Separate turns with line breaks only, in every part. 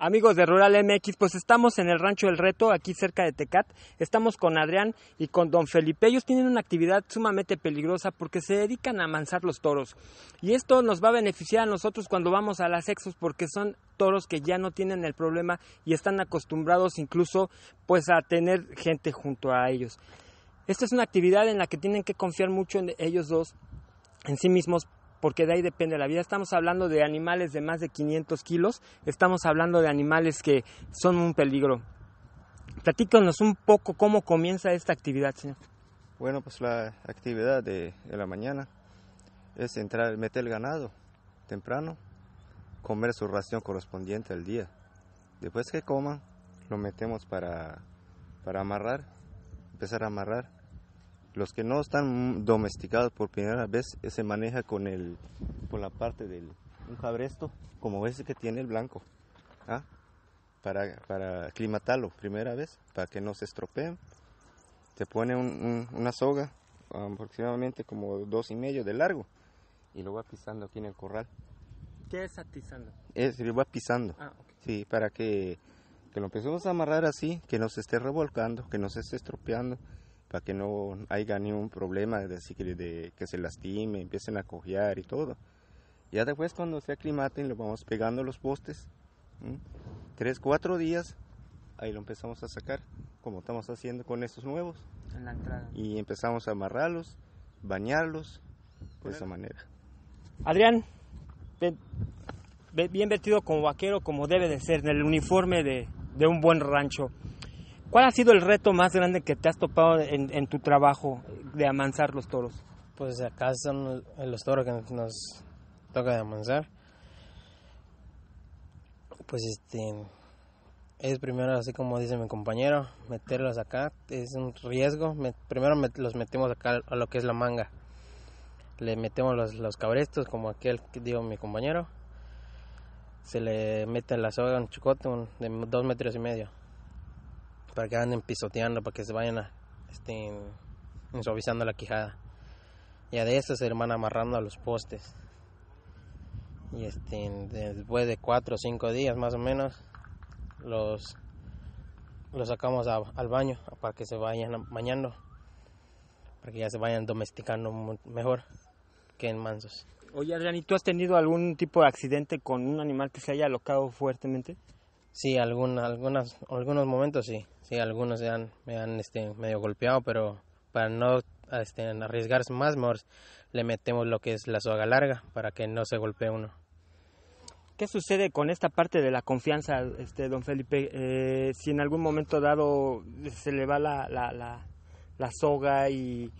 Amigos de Rural MX, pues estamos en el Rancho El Reto, aquí cerca de Tecat. Estamos con Adrián y con Don Felipe. Ellos tienen una actividad sumamente peligrosa porque se dedican a mansar los toros. Y esto nos va a beneficiar a nosotros cuando vamos a las exos porque son toros que ya no tienen el problema y están acostumbrados incluso pues a tener gente junto a ellos. Esta es una actividad en la que tienen que confiar mucho en ellos dos en sí mismos porque de ahí depende la vida. Estamos hablando de animales de más de 500 kilos, estamos hablando de animales que son un peligro. Platícanos un poco cómo comienza esta actividad, señor.
Bueno, pues la actividad de, la mañana es entrar, meter el ganado temprano, comer su ración correspondiente al día. Después que coman, lo metemos para, para amarrar, empezar a amarrar los que no están domesticados por primera vez eh, se maneja con, el, la parte del un cabresto como ese que tiene el blanco. ¿ah? Para, para aclimatarlo primera vez, para que no se estropeen. Se pone una soga aproximadamente como dos y medio de largo y lo va pisando aquí en el corral.
¿Qué es pisando?
Es, lo va pisando. Ah, sí, para que, que lo empecemos a amarrar así, que no se esté revolcando, que no se esté estropeando para que no haya ningún problema, decir, que, de, que se lastime, empiecen a cojear y todo. Ya después cuando se aclimaten lo vamos pegando los postes. Tres, cuatro días, ahí lo empezamos a sacar, como estamos haciendo con estos nuevos. En la entrada. Y empezamos a amarrarlos, bañarlos, de
esa manera. Adrián, bien, vestido como vaquero, como debe de ser, en el uniforme de, de un buen rancho. ¿Cuál ha sido el reto más grande que te has topado en, tu trabajo de amansar los toros? Pues acá son
los toros que nos toca de amansar. Pues este es primero así como dice mi compañero, meterlos acá es un riesgo. primero los metemos acá a lo que es la manga. Le metemos los, cabrestos como aquel que dijo mi compañero. Se le mete la soga un chicote de dos metros y medio para que anden pisoteando, para que se vayan a, este, suavizando la quijada. Y a de eso se van amarrando a los postes. Y este, después de cuatro o cinco días más o menos, los, los sacamos al baño para que se vayan bañando, para que ya se vayan domesticando mejor que en mansos. Oye, Adrián, ¿y tú has tenido algún tipo de accidente con un animal que se haya alocado fuertemente? Sí, algún, algunas, algunos momentos sí, sí, algunos me han, han este, medio golpeado, pero para no este, arriesgarse más, le metemos lo que es la soga larga para que no se golpee uno.
¿Qué sucede con esta parte de la confianza, este, don Felipe? Eh, si en algún momento dado se le va la, la, la, la soga y,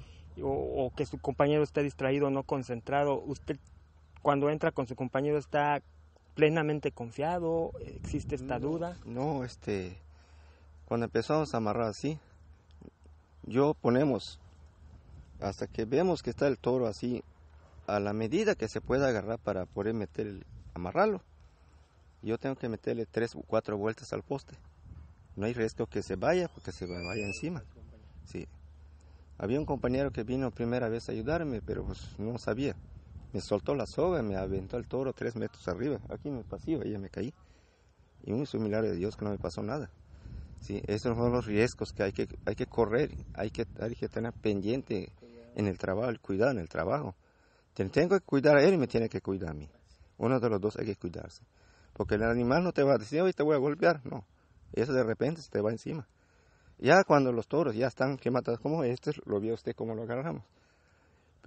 o, o, que su compañero está distraído, no concentrado, usted cuando entra con su compañero está plenamente confiado? ¿Existe esta duda? No, este, cuando empezamos a amarrar así,
yo ponemos hasta que vemos que está el toro así a la medida que se pueda agarrar para poder meter amarrarlo. Yo tengo que meterle tres o cuatro vueltas al poste. No hay riesgo que se vaya porque se vaya encima. Sí. Había un compañero que vino primera vez a ayudarme, pero pues no sabía me soltó la soga, me aventó el toro tres metros arriba, aquí me el y ya me caí. Y muy similar de Dios que no me pasó nada. Sí, esos son los riesgos que hay que, hay que correr, hay que, hay que tener pendiente en el trabajo, el cuidado en el trabajo. Tengo que cuidar a él y me tiene que cuidar a mí. Uno de los dos hay que cuidarse. Porque el animal no te va a decir, hoy te voy a golpear. No, eso de repente se te va encima. Ya cuando los toros ya están quemados como este, lo vio usted cómo lo agarramos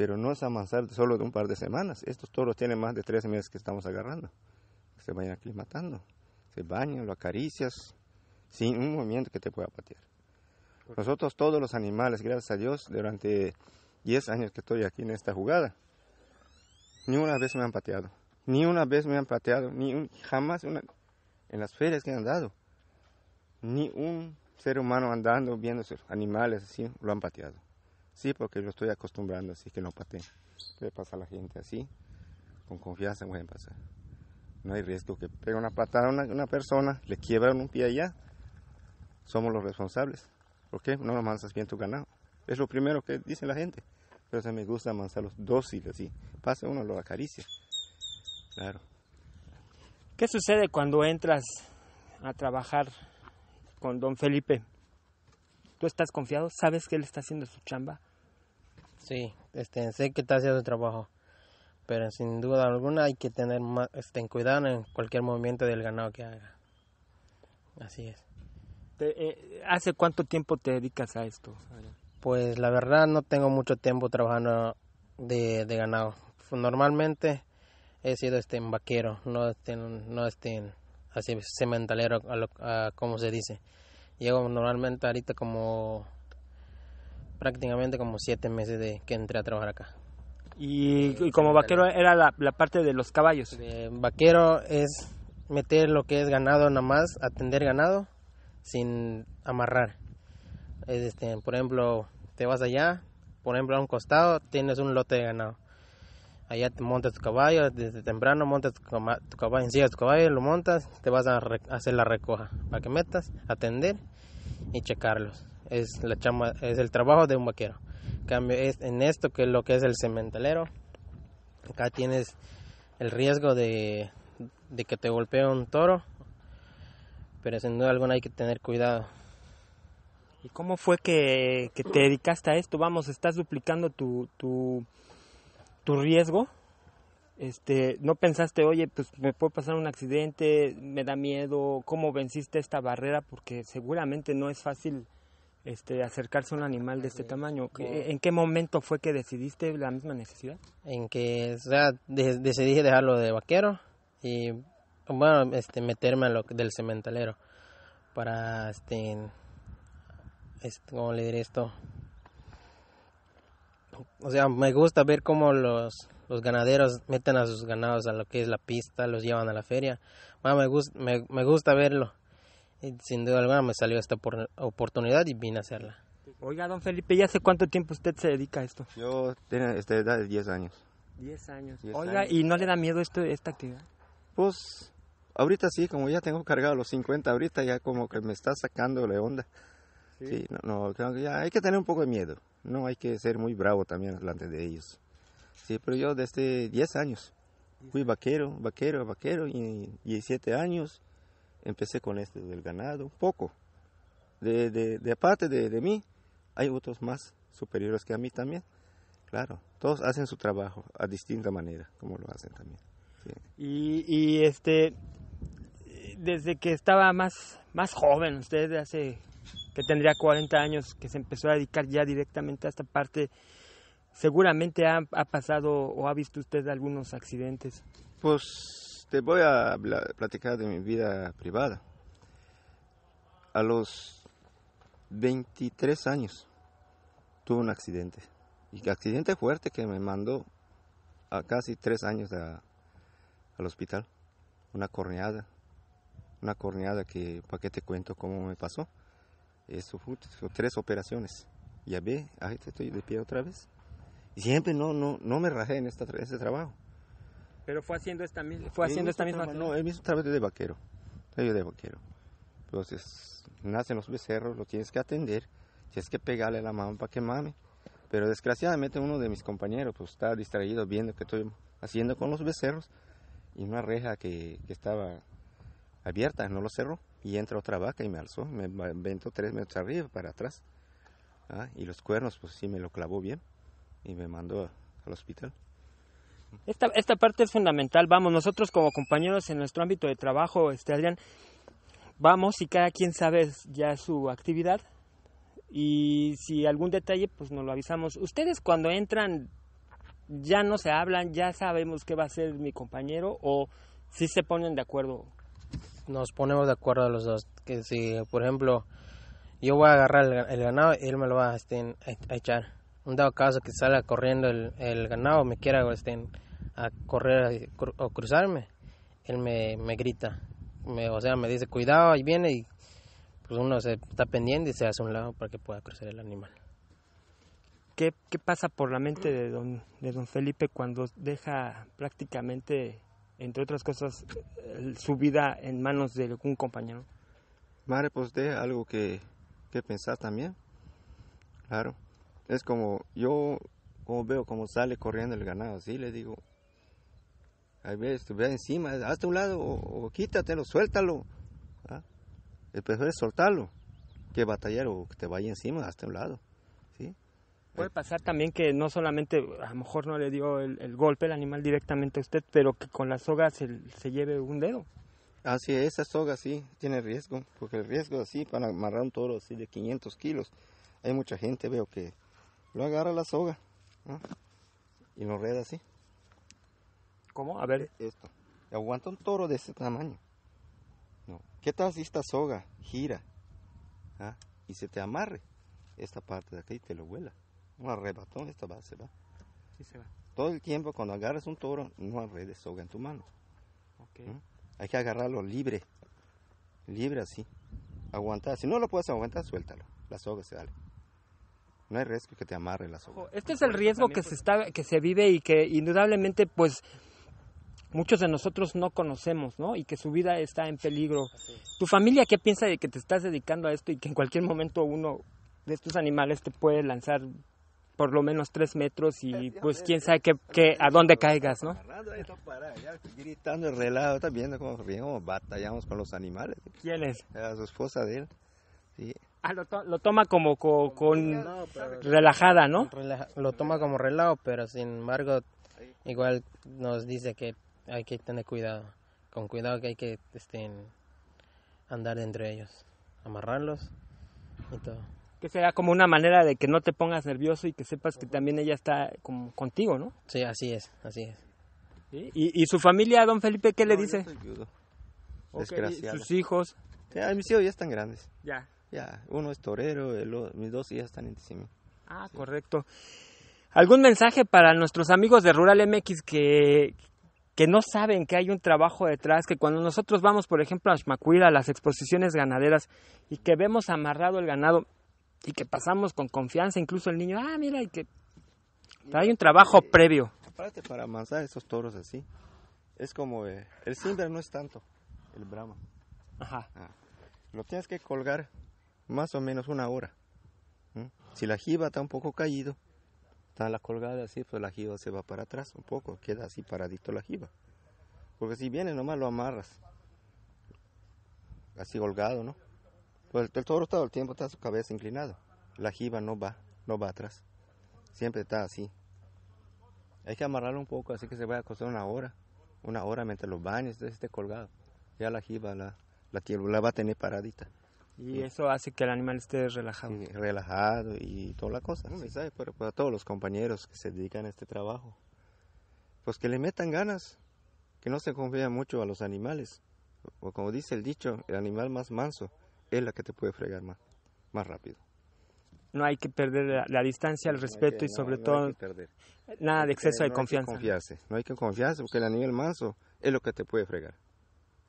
pero no es amansar solo de un par de semanas. Estos toros tienen más de tres meses que estamos agarrando. se vayan aclimatando. Se bañan, lo acaricias, sin un movimiento que te pueda patear. Nosotros todos los animales, gracias a Dios, durante 10 años que estoy aquí en esta jugada, ni una vez me han pateado. Ni una vez me han pateado, ni jamás en las ferias que han dado. Ni un ser humano andando viendo animales así lo han pateado. Sí, porque yo estoy acostumbrando, así que no le Puede pasar la gente así, con confianza pueden pasar. No hay riesgo que pegue una patada a una, persona, le quiebran un pie allá. Somos los responsables. ¿Por qué? No lo mansas bien tu ganado. Es lo primero que dice la gente. Pero se me gusta manzarlos dóciles, así.
Pase uno, lo acaricia. Claro. ¿Qué sucede cuando entras a trabajar con don Felipe? ¿Tú estás confiado? ¿Sabes que él está haciendo su chamba? Sí, este, sé que está haciendo su trabajo,
pero sin duda alguna hay que tener más, este, cuidado en cualquier movimiento del ganado que haga. Así es. Eh, ¿Hace cuánto tiempo te dedicas a esto? Pues la verdad no tengo mucho tiempo trabajando de, ganado. Pues, normalmente he sido este vaquero, no este, no este así cementalero, como se dice. Llego normalmente ahorita como prácticamente como siete meses de que entré a trabajar acá. Y,
como vaquero era la, parte de los caballos. Eh, vaquero
es meter lo que es ganado nada más, atender ganado sin amarrar. Este, por ejemplo, te vas allá, por ejemplo a un costado tienes un lote de ganado. Allá te montas tu caballo, desde temprano montas tu, caballo, tu caballo, lo montas, te vas a hacer la recoja para que metas, atender y checarlos es la es el trabajo de un vaquero. cambio, en esto que es lo que es el cementalero, acá tienes el riesgo de, que te golpee un toro,
pero sin duda alguna hay que tener cuidado. ¿Y cómo fue que, te dedicaste a esto? Vamos, estás duplicando tu, tu, tu riesgo. Este, no pensaste, oye, pues me puede pasar un accidente, me da miedo, ¿cómo venciste esta barrera? Porque seguramente no es fácil este, acercarse a un animal de este tamaño. ¿En qué momento fue que decidiste la misma necesidad?
En que, o decidí dejarlo de vaquero y, bueno, este, meterme a lo del cementalero para, este, este, ¿cómo le diré esto? O sea, me gusta ver cómo los, ganaderos meten a sus ganados a lo que es la pista, los llevan a la feria. me gusta verlo sin duda alguna me salió esta oportunidad y vine a hacerla.
Oiga, don Felipe, ¿y hace cuánto tiempo usted se dedica a esto? Yo
tengo esta edad de 10 años.
10 años. Oiga, ¿y no le da miedo esto, esta actividad?
Pues ahorita sí, como ya tengo cargado los 50, ahorita ya como que me está sacando la onda. Sí, no, ya hay que tener un poco de miedo. No hay que ser muy bravo también delante de ellos. Sí, pero yo desde 10 años fui vaquero, vaquero, vaquero y 17 años empecé con este del ganado, un poco. De, de, aparte de, de, mí, hay otros más superiores que a mí también. Claro, todos hacen su trabajo a distinta manera, como lo hacen también.
Y, este, desde que estaba más, más joven, usted hace que tendría 40 años, que se empezó a dedicar ya directamente a esta parte, seguramente ha, ha pasado o ha visto usted algunos accidentes. Pues
te voy a platicar de mi vida privada. A los 23 años tuve un accidente. Y accidente fuerte que me mandó a casi tres años al hospital. Una corneada. Una corneada que, ¿para qué te cuento cómo me pasó? Eso fue, tres operaciones. Ya ve, ahí estoy de pie otra vez. siempre no, no, no me rajé en, esta, este trabajo.
Pero fue haciendo esta, fue haciendo esta misma... no,
él mismo trabajo de vaquero. de vaquero. Entonces, nacen los becerros, lo tienes que atender, tienes que pegarle la mano para que mame. Pero desgraciadamente uno de mis compañeros pues, estaba distraído viendo que estoy haciendo con los becerros y una reja que, que estaba abierta, no lo cerró. Y entra otra vaca y me alzó, me aventó tres metros arriba para atrás. Ah, y los cuernos, pues sí, me lo clavó bien y me mandó al hospital.
Esta, esta parte es fundamental, vamos, nosotros como compañeros en nuestro ámbito de trabajo, este Adrián, vamos y cada quien sabe ya su actividad y si algún detalle pues nos lo avisamos. Ustedes cuando entran ya no se hablan, ya sabemos qué va a hacer mi compañero o si se ponen de acuerdo.
Nos ponemos de acuerdo los dos, que si por ejemplo yo voy a agarrar el, ganado y él me lo va este, a echar dado caso que salga corriendo el, el ganado, me quiera este, a correr o cruzarme, él me, me grita, me, o sea, me dice, cuidado, ahí viene, y pues uno se está pendiente y se hace a un lado para que pueda cruzar el animal.
¿Qué, ¿Qué, pasa por la mente de don, de don Felipe cuando deja prácticamente, entre otras cosas, su vida en manos de algún compañero?
Madre, pues de algo que, que pensar también, claro. Es como yo como veo cómo sale corriendo el ganado, así le digo. Ahí ves, este, ve encima, hazte un lado o, quítatelo, suéltalo. El ¿ah? peor pues, es soltarlo, que batallar o que te vaya encima, hazte un lado. ¿sí?
Puede eh, pasar también que no solamente, a lo mejor no le dio el, golpe el animal directamente a usted, pero que con la soga se, lleve un dedo. Así sí, esa
soga sí tiene riesgo, porque el riesgo así para amarrar un toro así de 500 kilos. Hay mucha gente, veo que lo agarra la soga y lo enreda así. ¿Cómo? A ver. Esto. Aguanta un toro de ese tamaño. No. ¿Qué tal si esta soga gira ¿ah? y se te amarre esta parte de aquí y te lo vuela? Un arrebatón esta base, ¿va? Sí, se va. Todo el tiempo cuando agarras un toro, no arredes soga en tu mano. Okay. ¿Mm? Hay que agarrarlo libre, libre así. Aguantar. Si no lo puedes aguantar, suéltalo. La soga se sale no hay riesgo que te amarre la soga.
Este es el riesgo que se, está, que se vive y que indudablemente pues muchos de nosotros no conocemos, ¿no? Y que su vida está en peligro. ¿Tu familia qué piensa de que te estás dedicando a esto y que en cualquier momento uno de estos animales te puede lanzar por lo menos tres metros y eh, pues eh, quién eh, sabe qué a dónde caigas, ¿no?
Gritando el relajo, está viendo cómo batallamos con los animales. ¿Quién es? Su esposa de él. Sí. Ah, lo, toma como con
relajada, ¿no? lo toma como relajo, pero sin embargo, igual nos dice que hay que tener cuidado. Con cuidado que hay que este, andar entre ellos, amarrarlos y todo.
Que sea como una manera de que no te pongas nervioso y que sepas que también ella está como contigo, ¿no? Sí, así es, así es. ¿Y, su familia, don Felipe, qué le dice? ¿Sus hijos? mis hijos ya están grandes. Ya. Ya, uno es torero, mis dos ya están en Ah, correcto. ¿Algún mensaje para nuestros amigos de Rural MX que, no saben que hay un trabajo detrás, que cuando nosotros vamos, por ejemplo, a Xmacuila, a las exposiciones ganaderas, y que vemos amarrado el ganado, y que pasamos con confianza, incluso el niño, ah, mira, y que hay un trabajo previo.
Aparte, para amasar esos toros así, es como, eh, el cinder no es tanto, el brahma. Ajá. Ah, lo tienes que colgar más o menos una hora. Si la jiba está un poco caído, está la colgada así, pues la jiba se va para atrás un poco, queda así paradito la jiba. Porque si viene nomás lo amarras, así colgado, ¿no? Pues el, todo el tiempo está su cabeza inclinada, la jiba no va, no va atrás, siempre está así. Hay que amarrarlo un poco, así que se va a costar una hora, una hora mientras los baños esté colgado. Ya la jiba la, la, la va a tener paradita. Y eso hace que el animal esté relajado. relajado y toda la cosa. No, Para, todos los compañeros que se dedican a este trabajo, pues que le metan ganas, que no se confíen mucho a los animales. O como dice el dicho, el animal más manso es la que te puede fregar más, más rápido.
No hay que perder la, distancia, el respeto y sobre todo nada de exceso de confianza. confiarse,
no hay que confiarse porque el animal manso es lo que te puede fregar.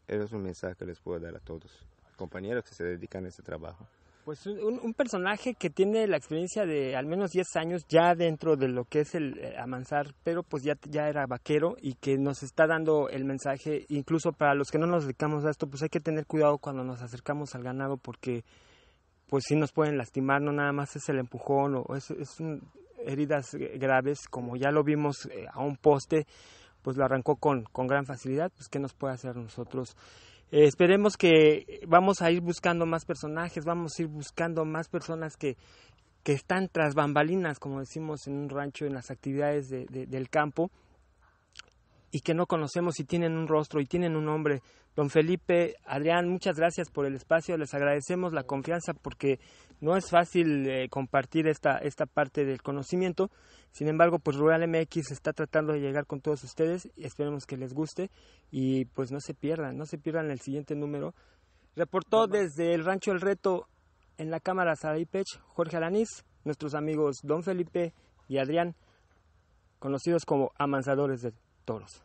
Eso es un mensaje que les puedo dar a todos compañeros que se dedican a este trabajo.
Pues un, personaje que tiene la experiencia de al menos 10 años ya dentro de lo que es el eh, amansar, pero pues ya, ya era vaquero y que nos está dando el mensaje, incluso para los que no nos dedicamos a esto, pues hay que tener cuidado cuando nos acercamos al ganado porque pues sí nos pueden lastimar, no nada más es el empujón o es, heridas graves, como ya lo vimos eh, a un poste, pues lo arrancó con, con gran facilidad, pues qué nos puede hacer nosotros eh, esperemos que vamos a ir buscando más personajes, vamos a ir buscando más personas que, que están tras bambalinas, como decimos en un rancho, en las actividades del campo, y que no conocemos y tienen un rostro y tienen un nombre. Don Felipe, Adrián, muchas gracias por el espacio, les agradecemos la confianza porque no es fácil eh, compartir esta, esta parte del conocimiento. Sin embargo, pues Rural MX está tratando de llegar con todos ustedes y esperemos que les guste y pues no se pierdan, no se pierdan el siguiente número. Reportó desde el Rancho El Reto en la cámara Saraipech Jorge Alaniz, nuestros amigos Don Felipe y Adrián, conocidos como amansadores de todos.